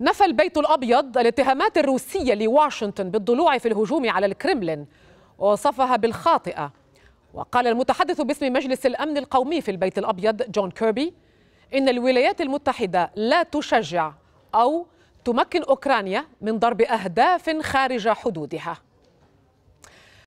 نفى البيت الأبيض الاتهامات الروسية لواشنطن بالضلوع في الهجوم على الكرملين ووصفها بالخاطئة وقال المتحدث باسم مجلس الأمن القومي في البيت الأبيض جون كيربي إن الولايات المتحدة لا تشجع أو تمكن أوكرانيا من ضرب أهداف خارج حدودها